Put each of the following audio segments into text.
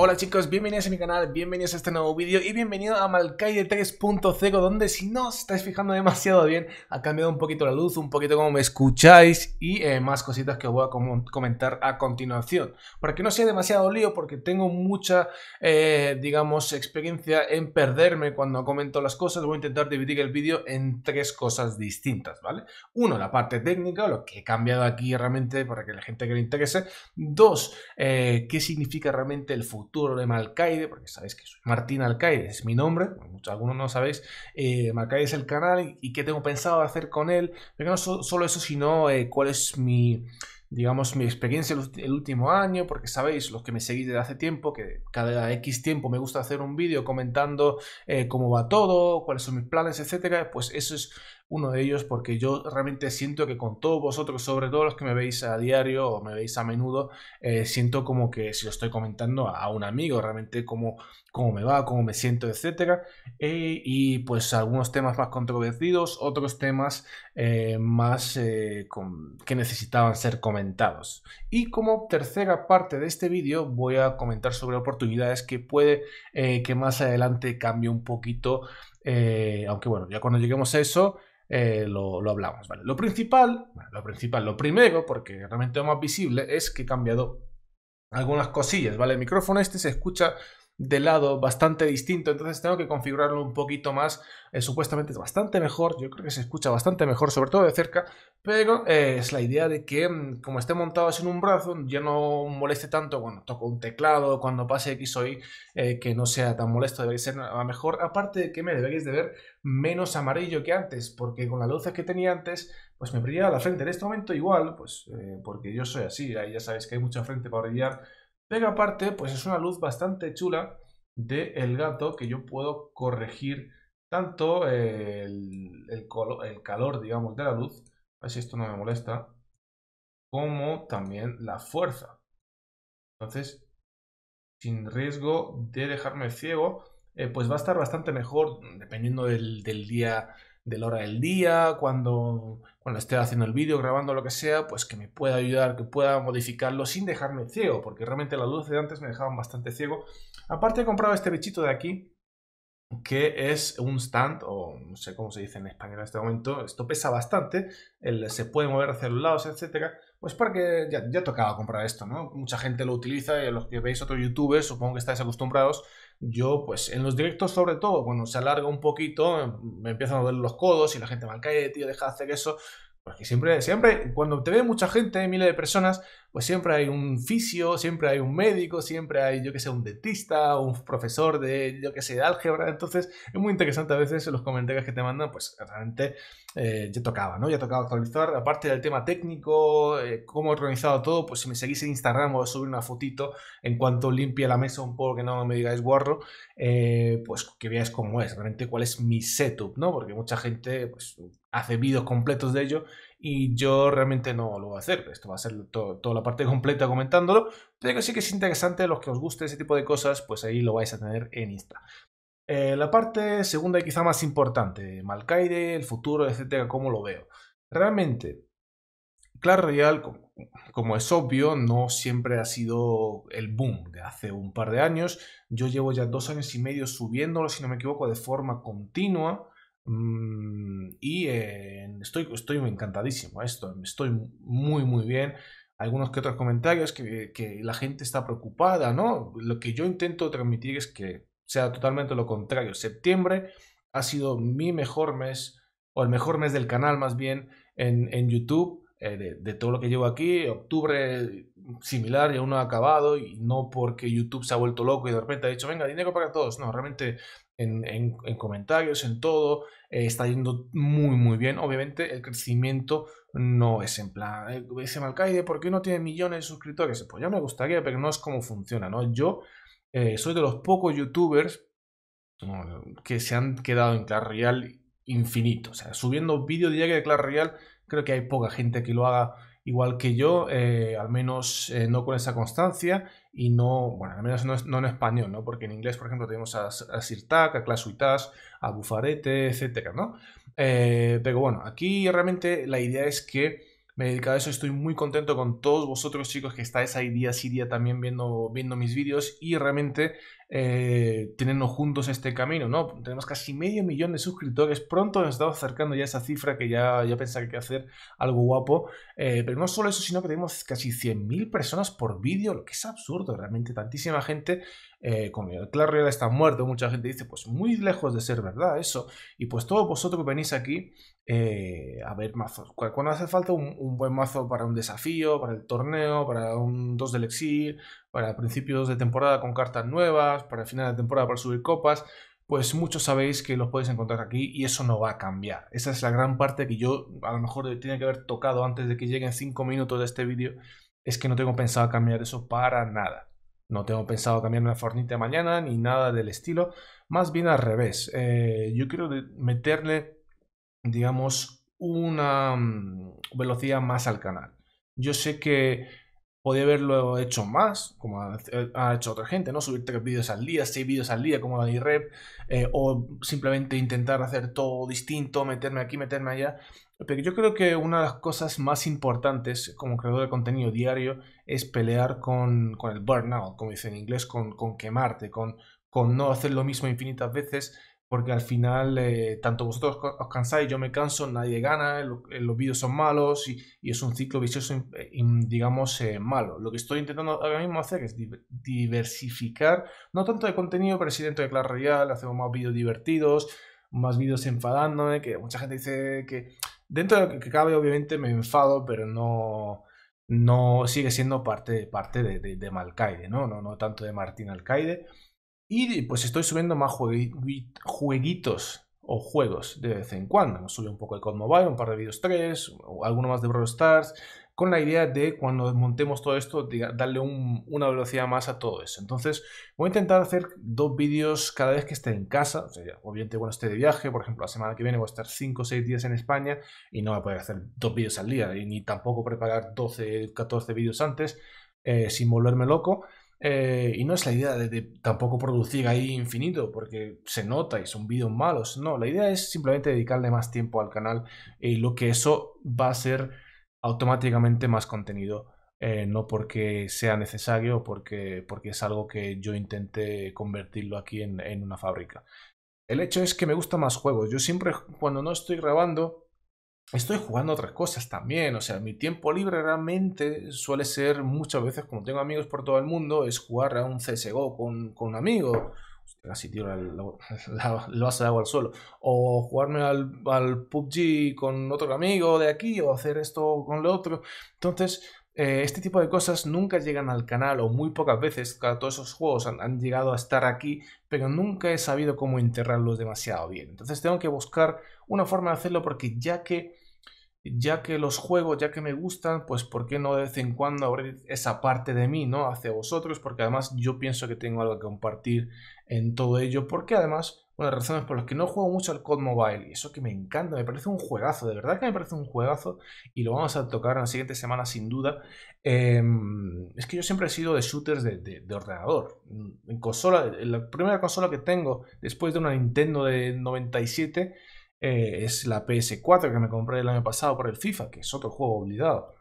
Hola chicos, bienvenidos a mi canal, bienvenidos a este nuevo vídeo y bienvenido a Malcaide 3.0 donde si no os estáis fijando demasiado bien ha cambiado un poquito la luz, un poquito como me escucháis y eh, más cositas que os voy a comentar a continuación. Para que no sea demasiado lío porque tengo mucha, eh, digamos, experiencia en perderme cuando comento las cosas, voy a intentar dividir el vídeo en tres cosas distintas, ¿vale? Uno, la parte técnica, lo que he cambiado aquí realmente para que la gente que le interese. Dos, eh, qué significa realmente el futuro futuro de Malcaide, porque sabéis que soy Martín Alcaide, es mi nombre, muchos, algunos no sabéis, eh, Malcaide es el canal y, qué tengo pensado hacer con él, pero no solo eso, sino eh, cuál es mi, digamos, mi experiencia el, último año, porque sabéis, los que me seguís desde hace tiempo, que cada X tiempo me gusta hacer un vídeo comentando eh, cómo va todo, cuáles son mis planes, etcétera, pues eso es uno de ellos porque yo realmente siento que con todos vosotros, sobre todo los que me veis a diario o me veis a menudo, eh, siento como que si lo estoy comentando a, un amigo, realmente cómo, cómo me va, cómo me siento, etcétera eh, y pues algunos temas más controvertidos, otros temas eh, más que necesitaban ser comentados. Y como tercera parte de este vídeo voy a comentar sobre oportunidades que puede que más adelante cambie un poquito. aunque bueno, ya cuando lleguemos a eso, eh, lo, hablamos. ¿vale? Lo principal, lo principal, lo primero, porque realmente lo más visible, es que he cambiado algunas cosillas, ¿vale? El micrófono este se escucha de lado bastante distinto, entonces tengo que configurarlo un poquito más, eh, supuestamente es bastante mejor, yo creo que se escucha bastante mejor, sobre todo de cerca, pero eh, es la idea de que mm, como esté montado sin un brazo, ya no moleste tanto cuando toco un teclado, cuando pase X o eh, que no sea tan molesto, debería ser a mejor, aparte de que me deberéis de ver menos amarillo que antes, porque con las luces que tenía antes, pues me brillaba la frente, en este momento igual, pues porque yo soy así, ya sabéis que hay mucha frente para brillar, pero aparte, pues es una luz bastante chula del el gato que yo puedo corregir tanto eh, el, el, calor, digamos, de la luz, a ver si esto no me molesta, como también la fuerza. Entonces, sin riesgo de dejarme ciego, eh, pues va a estar bastante mejor dependiendo del, del, día, de la hora del día, cuando cuando esté haciendo el vídeo, grabando lo que sea, pues que me pueda ayudar, que pueda modificarlo sin dejarme ciego, porque realmente las luces de antes me dejaban bastante ciego. Aparte he comprado este bichito de aquí, que es un stand, o no sé cómo se dice en español en este momento, esto pesa bastante, se puede mover hacia los lados, etcétera, pues para que, ya tocaba comprar esto, ¿no? Mucha gente lo utiliza y los que veis otros youtubers, supongo que estáis acostumbrados, yo pues en los directos sobre todo, cuando se alarga un poquito, em, me empiezan a ver los codos y la gente me cae, tío, deja de hacer eso. Porque siempre, siempre, cuando te ve mucha gente, miles de personas, pues siempre hay un fisio, siempre hay un médico, siempre hay, yo que sé, un dentista, un profesor de, yo que sé, de álgebra. Entonces, es muy interesante a veces los comentarios que te mandan, pues realmente eh, ya tocaba, ¿no? Ya tocaba actualizar. Aparte del tema técnico, eh, cómo he organizado todo, pues si me seguís en Instagram o a subir una fotito en cuanto limpie la mesa un poco, que no me digáis guarro, eh, pues que veáis cómo es, realmente cuál es mi setup, ¿no? Porque mucha gente, pues hace vídeos completos de ello y yo realmente no lo voy a hacer. Esto va a ser toda la parte completa comentándolo, pero que sí que es interesante, los que os guste ese tipo de cosas, pues ahí lo vais a tener en Insta. Eh, la parte segunda y quizá más importante, Malcaide, el futuro, etcétera, cómo lo veo. Realmente, claro real como es obvio, no siempre ha sido el boom de hace un par de años. Yo llevo ya dos años y medio subiéndolo, si no me equivoco, de forma continua. Mm, y eh, estoy, estoy encantadísimo, esto, estoy muy, muy bien. Algunos que otros comentarios que, que, la gente está preocupada, ¿no? Lo que yo intento transmitir es que sea totalmente lo contrario. Septiembre ha sido mi mejor mes, o el mejor mes del canal más bien, en, en YouTube, eh, de, todo lo que llevo aquí. Octubre similar y aún no ha acabado, y no porque YouTube se ha vuelto loco y de repente ha dicho, venga, dinero para todos. No, realmente en, en, en comentarios, en todo, eh, está yendo muy, muy bien. Obviamente, el crecimiento no es en plan, dice Malcaide, ¿por qué no tiene millones de suscriptores? Pues ya me gustaría, pero no es como funciona, ¿no? Yo eh, soy de los pocos youtubers mm, que se han quedado en Clash Real infinito. O sea, subiendo vídeo de Clash Real, creo que hay poca gente que lo haga igual que yo, eh, al menos eh, no con esa constancia y no, bueno, al menos no, en español, ¿no? Porque en inglés, por ejemplo, tenemos a, a a Clasuitas, a Bufarete, etcétera, ¿no? Eh, pero bueno, aquí realmente la idea es que me he dedicado a eso, estoy muy contento con todos vosotros chicos que estáis ahí día sí día también viendo, viendo mis vídeos y realmente eh, teniendo juntos este camino, ¿no? Tenemos casi medio millón de suscriptores, pronto nos estamos acercando ya a esa cifra que ya, ya pensaba que hay que hacer algo guapo, eh, pero no solo eso, sino que tenemos casi 100.000 personas por vídeo, lo que es absurdo, realmente tantísima gente, eh, como el está muerto, mucha gente dice, pues muy lejos de ser verdad eso, y pues todos vosotros que venís aquí eh, a ver mazos. Cuando hace falta un, un, buen mazo para un desafío, para el torneo, para un 2 del exil, para principios de temporada con cartas nuevas, para el final de temporada para subir copas, pues muchos sabéis que los podéis encontrar aquí y eso no va a cambiar. Esa es la gran parte que yo a lo mejor tiene que haber tocado antes de que lleguen 5 minutos de este vídeo, es que no tengo pensado cambiar eso para nada. No tengo pensado cambiar una fornita mañana ni nada del estilo, más bien al revés. Eh, yo quiero meterle, digamos, una mm, velocidad más al canal. Yo sé que Podía haberlo hecho más, como ha, hecho otra gente, ¿no? Subir tres vídeos al día, seis vídeos al día, como la Rep, eh, o simplemente intentar hacer todo distinto, meterme aquí, meterme allá. Pero yo creo que una de las cosas más importantes como creador de contenido diario es pelear con, con el burnout, como dice en inglés, con, con quemarte, con, con no hacer lo mismo infinitas veces, porque al final eh, tanto vosotros os cansáis, yo me canso, nadie gana, eh, los vídeos son malos y, es un ciclo vicioso, eh, digamos, malo. Lo que estoy intentando ahora mismo hacer es diversificar, no tanto de contenido, pero sí dentro de Clash Royale, hacemos más vídeos divertidos, más vídeos enfadándome, que mucha gente dice que dentro de lo que cabe obviamente me enfado, pero no no sigue siendo parte, parte de, de, de Malcaide, ¿no? ¿no? No tanto de Martín Alcaide. Y pues estoy subiendo más jueguitos o juegos de vez en cuando. Subí un poco de Cod Mobile, un par de vídeos 3, o alguno más de Brawl Stars, con la idea de cuando montemos todo esto, darle una velocidad más a todo eso. Entonces, voy a intentar hacer dos vídeos cada vez que esté en casa, o sea, obviamente cuando esté de viaje, por ejemplo, la semana que viene voy a estar 5 o 6 días en España y no voy a poder hacer dos vídeos al día, ni tampoco preparar 12, 14 vídeos antes eh, sin volverme loco. Eh, y no es la idea de, tampoco producir ahí infinito, porque se nota y son vídeos malos. No, la idea es simplemente dedicarle más tiempo al canal y lo que eso va a ser automáticamente más contenido. Eh, no porque sea necesario, porque, porque es algo que yo intenté convertirlo aquí en, en una fábrica. El hecho es que me gustan más juegos. Yo siempre, cuando no estoy grabando, estoy jugando otras cosas también. O sea, mi tiempo libre realmente suele ser muchas veces, como tengo amigos por todo el mundo, es jugar a un CSGO con, un amigo. casi tiro de al suelo. O jugarme al, al PUBG con otro amigo de aquí, o hacer esto con lo otro. Entonces, eh, este tipo de cosas nunca llegan al canal o muy pocas veces, todos esos juegos han, llegado a estar aquí, pero nunca he sabido cómo enterrarlos demasiado bien. Entonces tengo que buscar una forma de hacerlo porque ya que ya que los juegos, ya que me gustan, pues por qué no de vez en cuando abrir esa parte de mí, ¿no? Hacia vosotros, porque además yo pienso que tengo algo que compartir en todo ello, porque además una de las razones por las que no juego mucho al COD Mobile. Y eso que me encanta, me parece un juegazo, de verdad que me parece un juegazo. Y lo vamos a tocar en la siguiente semana sin duda. Em, es que yo siempre he sido de shooters de, ordenador. Mm, en consola, la primera consola que tengo después de una Nintendo de 97 eh, es la PS4 que me compré el año pasado por el FIFA, que es otro juego obligado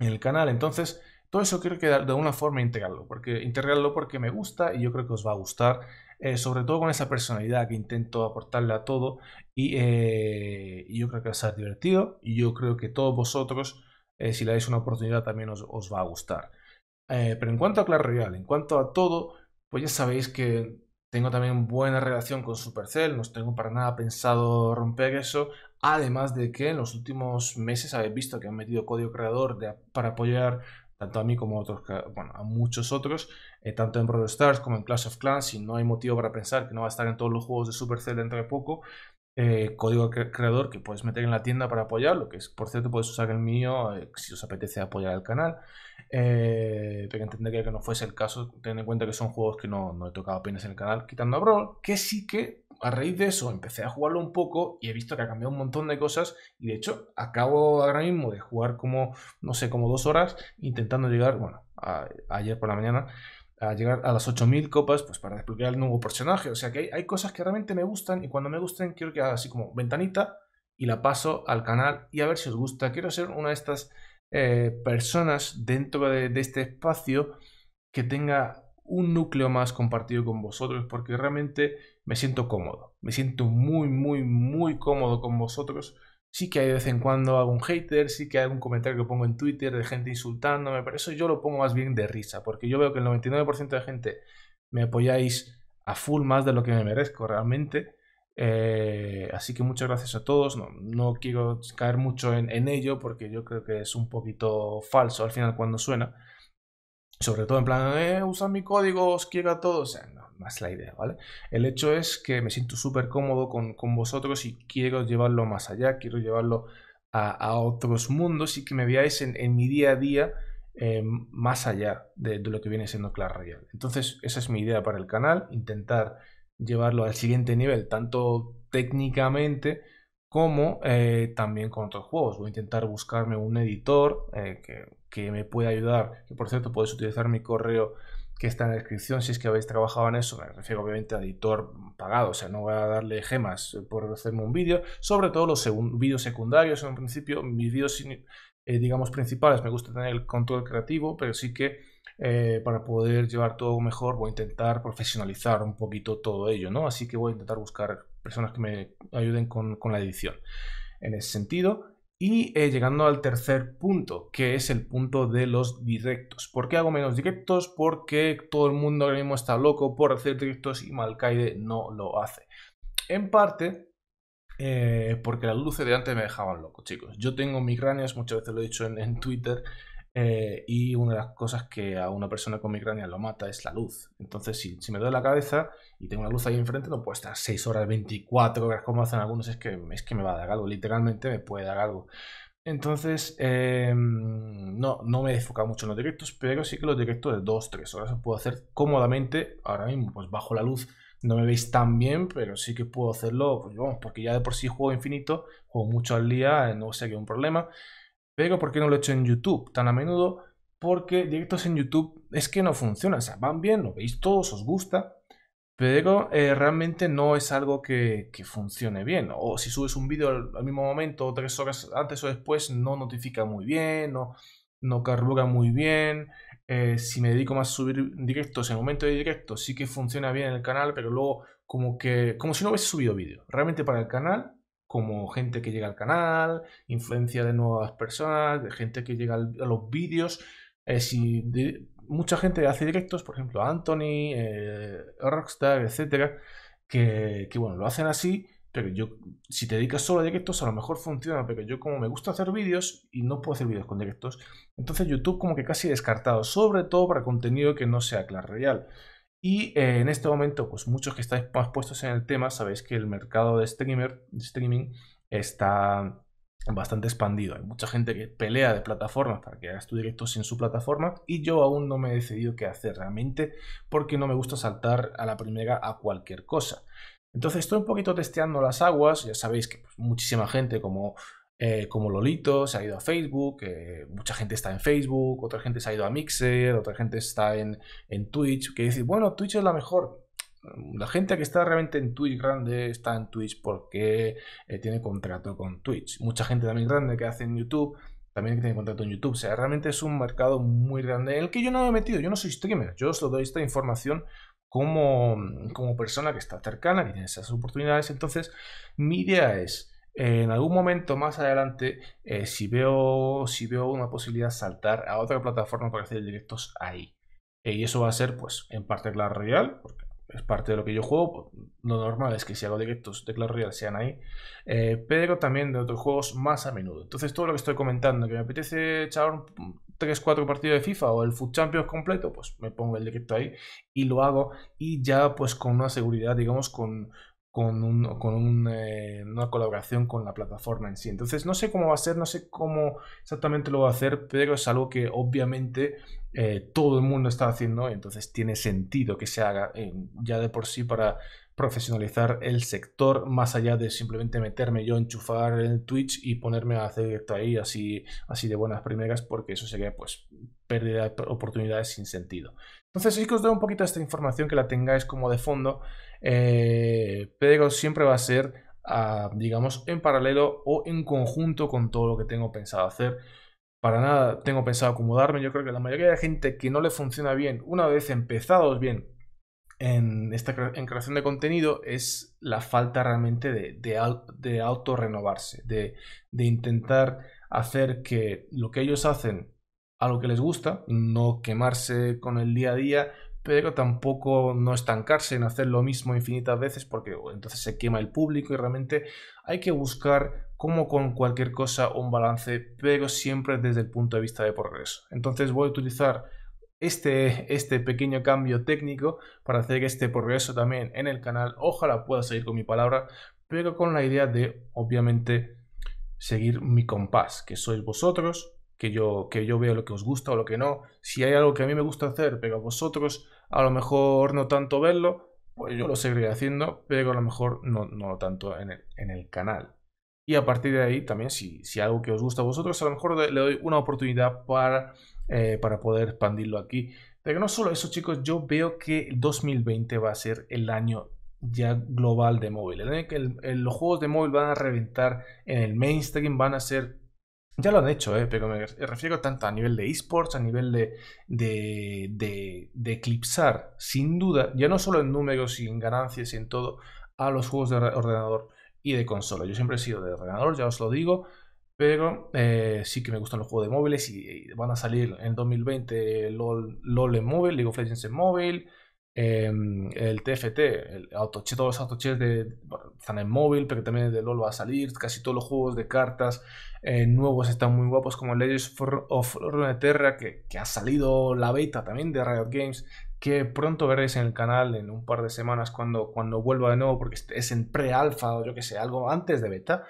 en el canal. Entonces... Todo eso quiero que de alguna forma integrarlo, porque integrarlo porque me gusta y yo creo que os va a gustar eh, sobre todo con esa personalidad que intento aportarle a todo. Eh, y, yo creo que va a ser divertido. Y yo creo que todos vosotros, eh, si le dais una oportunidad, también os, va a gustar. pero en cuanto a Clash Royale, en cuanto a todo, pues ya sabéis que tengo también buena relación con Supercell, no tengo para nada pensado romper eso. Además de que en los últimos meses habéis visto que han metido código creador para apoyar tanto a mí como otros, a muchos otros. Eh, tanto en Brawl Stars como en Clash of Clans, y no hay motivo para pensar que no va a estar en todos los juegos de Supercell dentro de poco. Eh, código creador que puedes meter en la tienda para apoyarlo, que es, por cierto puedes usar el mío eh, si os apetece apoyar el canal, pero entendería que no fuese el caso, teniendo en cuenta que son juegos que no, he tocado apenas en el canal, quitando a Brawl, que sí que a raíz de eso empecé a jugarlo un poco y he visto que ha cambiado un montón de cosas y de hecho acabo ahora mismo de jugar como, no sé, como dos horas intentando llegar, bueno, ayer por la mañana a llegar a las 8000 copas pues para desbloquear el nuevo personaje. O sea que hay, cosas que realmente me gustan y cuando me gusten quiero que haga así como ventanita y la paso al canal y a ver si os gusta. Quiero ser una de estas eh, personas dentro de, este espacio que tenga un núcleo más compartido con vosotros porque realmente me siento cómodo. Me siento muy, muy, muy cómodo con vosotros Sí que hay de vez en cuando algún hater, sí que hay algún comentario que pongo en Twitter de gente insultándome, pero eso yo lo pongo más bien de risa, porque yo veo que el 99% de gente me apoyáis a full más de lo que me merezco realmente. Eh, así que muchas gracias a todos. No, quiero caer mucho en, ello porque yo creo que es un poquito falso al final cuando suena. Sobre todo en plan, de eh, usar mi código, os quiero a todos. O más la idea, ¿vale? El hecho es que me siento súper cómodo con, vosotros y quiero llevarlo más allá, quiero llevarlo a, otros mundos y que me veáis en, mi día a día eh, más allá de, lo que viene siendo Clash Royale. Entonces, esa es mi idea para el canal, intentar llevarlo al siguiente nivel, tanto técnicamente como eh, también con otros juegos. Voy a intentar buscarme un editor eh, que, que me pueda ayudar, que por cierto podéis utilizar mi correo que está en la descripción, si es que habéis trabajado en eso, me refiero obviamente a editor pagado, o sea, no voy a darle gemas eh, por hacerme un vídeo, sobre todo los vídeos secundarios, en un principio mis vídeos, eh, digamos, principales, me gusta tener el control creativo, pero sí que eh, para poder llevar todo mejor voy a intentar profesionalizar un poquito todo ello, ¿no? Así que voy a intentar buscar personas que me ayuden con la edición. En ese sentido, y eh, llegando al tercer punto, que es el punto de los directos. ¿Por qué hago menos directos? Porque todo el mundo ahora mismo está loco por hacer directos y Malcaide no lo hace. En parte, eh, porque las luces de antes me dejaban loco, chicos. Yo tengo migrañas, muchas veces lo he dicho en, en Twitter, eh, y una de las cosas que a una persona con migraña lo mata es la luz. Entonces, si, me duele la cabeza y tengo la luz ahí enfrente, no puedo estar 6 horas, 24 horas como hacen algunos, es que, es que me va a dar algo, literalmente me puede dar algo. Entonces, eh, no, no me he enfocado mucho en los directos, pero sí que los directos de 2-3 horas los puedo hacer cómodamente. Ahora mismo, pues bajo la luz no me veis tan bien, pero sí que puedo hacerlo, pues porque ya de por sí juego infinito, juego mucho al día, eh, no sé es un problema. Pero ¿por qué no lo he hecho en YouTube tan a menudo? Porque directos en YouTube es que no funciona O sea, van bien, lo veis todos, os gusta. Pero eh, realmente no es algo que, funcione bien. O si subes un vídeo al, mismo momento, o tres horas antes o después, no notifica muy bien, no, no carbura muy bien. Eh, si me dedico más a subir directos en momento de directo, sí que funciona bien el canal, pero luego como que como si no hubiese subido vídeo. Realmente para el canal como gente que llega al canal, influencia de nuevas personas, de gente que llega a los vídeos. Eh, si mucha gente hace directos, por ejemplo, Anthony, eh, Rockstar, etcétera, que, bueno, lo hacen así, pero yo, si te dedicas solo a directos, a lo mejor funciona, pero yo como me gusta hacer vídeos y no puedo hacer vídeos con directos, entonces YouTube como que casi descartado, sobre todo para contenido que no sea Clash real. Y eh, en este momento, pues muchos que estáis más puestos en el tema, sabéis que el mercado de streaming, está bastante expandido. Hay mucha gente que pelea de plataformas para que hagas tu directo sin su plataforma y yo aún no me he decidido qué hacer realmente porque no me gusta saltar a la primera a cualquier cosa. Entonces estoy un poquito testeando las aguas, ya sabéis que pues, muchísima gente como eh, como Lolito, se ha ido a Facebook, mucha gente está en Facebook, otra gente se ha ido a Mixer, otra gente está en, en Twitch, que dices, bueno, Twitch es la mejor. La gente que está realmente en Twitch grande está en Twitch porque eh, tiene contrato con Twitch. Mucha gente también grande que hace en YouTube también tiene contrato en YouTube. O sea, realmente es un mercado muy grande en el que yo no me he metido. Yo no soy streamer. Yo os lo doy esta información como, como persona que está cercana, que tiene esas oportunidades. Entonces, mi idea es en algún momento más adelante, eh, si, veo, si veo una posibilidad, saltar a otra plataforma para hacer directos ahí. Eh, y eso va a ser, pues, en parte Clash Royale, porque es parte de lo que yo juego. Pues, lo normal es que si hago directos de Clash Royale sean ahí, eh, pero también de otros juegos más a menudo. Entonces, todo lo que estoy comentando, que me apetece echar 3-4 partidos de FIFA o el Foot Champions completo, pues me pongo el directo ahí y lo hago. Y ya, pues, con una seguridad, digamos, con con, eh, una colaboración con la plataforma en sí. Entonces no sé cómo va a ser, no sé cómo exactamente lo va a hacer, pero es algo que obviamente eh, todo el mundo está haciendo, entonces tiene sentido que se haga eh, ya de por sí para profesionalizar el sector más allá de simplemente meterme yo, enchufar en Twitch y ponerme a hacer directo ahí así, así de buenas primeras porque eso sería pues pérdida de oportunidades sin sentido. Entonces sí que os doy un poquito esta información que la tengáis como de fondo, eh, pero siempre va a ser, ah, digamos, en paralelo o en conjunto con todo lo que tengo pensado hacer. Para nada tengo pensado acomodarme, yo creo que la mayoría de gente que no le funciona bien, una vez empezados bien en, esta, creación de contenido, es la falta realmente de, de, autorrenovarse, de intentar hacer que lo que ellos hacen algo que les gusta, no quemarse con el día a día, pero tampoco no estancarse en hacer lo mismo infinitas veces porque oh, entonces se quema el público y realmente hay que buscar como con cualquier cosa un balance, pero siempre desde el punto de vista de progreso. Entonces voy a utilizar este, este pequeño cambio técnico para hacer este progreso también en el canal, ojalá pueda seguir con mi palabra, pero con la idea de obviamente seguir mi compás, que sois vosotros, que yo, que yo veo lo que os gusta o lo que no. Si hay algo que a mí me gusta hacer, pero a vosotros a lo mejor no tanto verlo, pues yo lo seguiré haciendo, pero a lo mejor no, no tanto en el, canal. Y a partir de ahí también, si, si algo que os gusta a vosotros, a lo mejor le doy una oportunidad para, eh, para poder expandirlo aquí. Pero no solo eso, chicos, yo veo que 2020 va a ser el año ya global de móvil. los juegos de móvil van a reventar en el mainstream, van a ser ya lo han hecho, eh, pero me refiero tanto a nivel de esports, a nivel de, de, de, eclipsar, sin duda, ya no solo en números y en ganancias y en todo, a los juegos de ordenador y de consola. Yo siempre he sido de ordenador, ya os lo digo, pero eh, sí que me gustan los juegos de móviles y, van a salir en 2020 eh, LOL, LOL en móvil, League of Legends en móvil, Em, el TFT, el todos los autochess de, están en móvil, pero también de LOL va a salir, casi todos los juegos de cartas eh, nuevos están muy guapos, como Legends of Runeterra, que, que ha salido la beta también de Riot Games, que pronto veréis en el canal en un par de semanas cuando, cuando vuelva de nuevo, porque es en pre-alfa o yo que sé, algo antes de beta.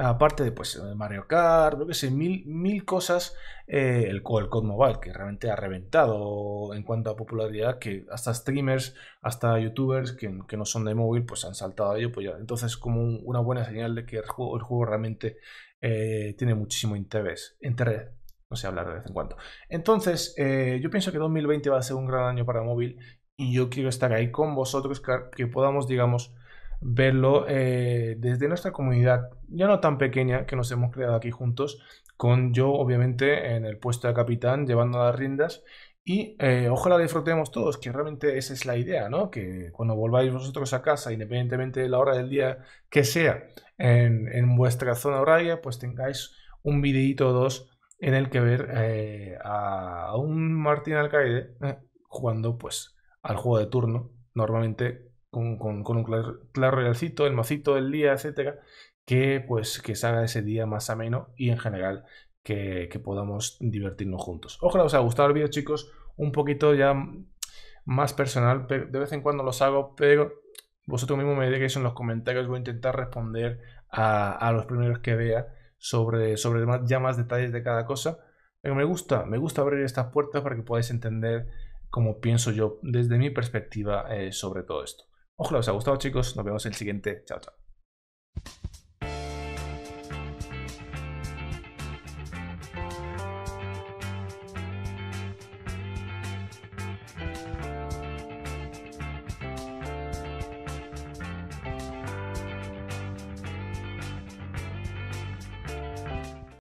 Aparte de pues, eh, Mario Kart, lo que sé, mil, mil cosas, eh, el, el COD Mobile, que realmente ha reventado en cuanto a popularidad, que hasta streamers, hasta youtubers que, no son de móvil, pues han saltado a ello. Pues ya. Entonces, como una buena señal de que el juego, realmente eh, tiene muchísimo interés, interés no sé hablar de vez en cuando. Entonces, yo pienso que 2020 va a ser un gran año para móvil y yo quiero estar ahí con vosotros, que podamos, digamos, verlo eh, desde nuestra comunidad, ya no tan pequeña, que nos hemos creado aquí juntos, con yo obviamente en el puesto de capitán llevando las riendas y eh, ojalá disfrutemos todos, que realmente esa es la idea, ¿no? Que cuando volváis vosotros a casa, independientemente de la hora del día que sea, en, vuestra zona horaria, pues tengáis un videíto o dos en el que ver eh, a, un Martín Alcaide jugando pues al juego de turno, normalmente con, un claro, realcito, el mocito del día, etcétera, que pues que salga ese día más ameno y en general que, podamos divertirnos juntos. Ojalá os haya gustado el vídeo, chicos, un poquito ya más personal, pero de vez en cuando los hago, pero vosotros mismos me digáis en los comentarios, voy a intentar responder a, los primeros que vea sobre, sobre ya más detalles de cada cosa. Pero me gusta, me gusta abrir estas puertas para que podáis entender cómo pienso yo desde mi perspectiva eh, sobre todo esto. Ojalá os haya gustado, chicos. Nos vemos en el siguiente. Chao, chao.